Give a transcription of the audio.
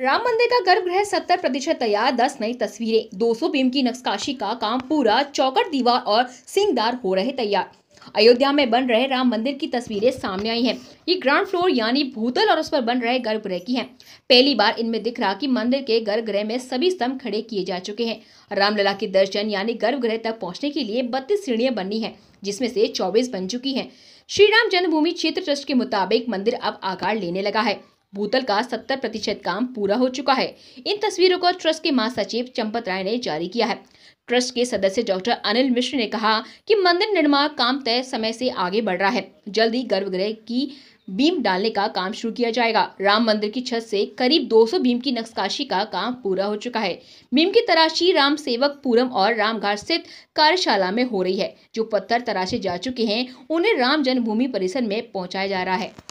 राम मंदिर का गर्भगृह 70 प्रतिशत तैयार 10 नई तस्वीरें 200 बीम की नक्सकाशी का काम पूरा चौकट दीवार और सिंगदार हो रहे तैयार अयोध्या में बन रहे राम मंदिर की तस्वीरें सामने आई हैं ये ग्राउंड फ्लोर यानी भूतल और उस पर बन रहे गर्भगृह की हैं पहली बार इनमें दिख रहा कि मंदिर के गर्भगृह में सभी स्तंभ खड़े किए जा चुके हैं रामलला के दर्शन यानी गर्भगृह तक पहुंचने के लिए बत्तीस सीढ़ियां बननी है जिसमें से चौबीस बन चुकी है श्री राम जन्मभूमि क्षेत्र ट्रस्ट के मुताबिक मंदिर अब आकार लेने लगा है भूतल का सत्तर प्रतिशत काम पूरा हो चुका है इन तस्वीरों को ट्रस्ट के महासचिव चंपत राय ने जारी किया है ट्रस्ट के सदस्य डॉक्टर अनिल मिश्र ने कहा कि मंदिर निर्माण काम तय समय से आगे बढ़ रहा है जल्द ही गर्भगृह की बीम डालने का काम शुरू किया जाएगा राम मंदिर की छत से करीब 200 बीम की नक्शकाशी का काम पूरा हो चुका है बीम की तराशी राम सेवक पूरम और रामघाट स्थित कार्यशाला में हो रही है जो पत्थर तराशे जा चुके हैं उन्हें राम जन्मभूमि परिसर में पहुंचाया जा रहा है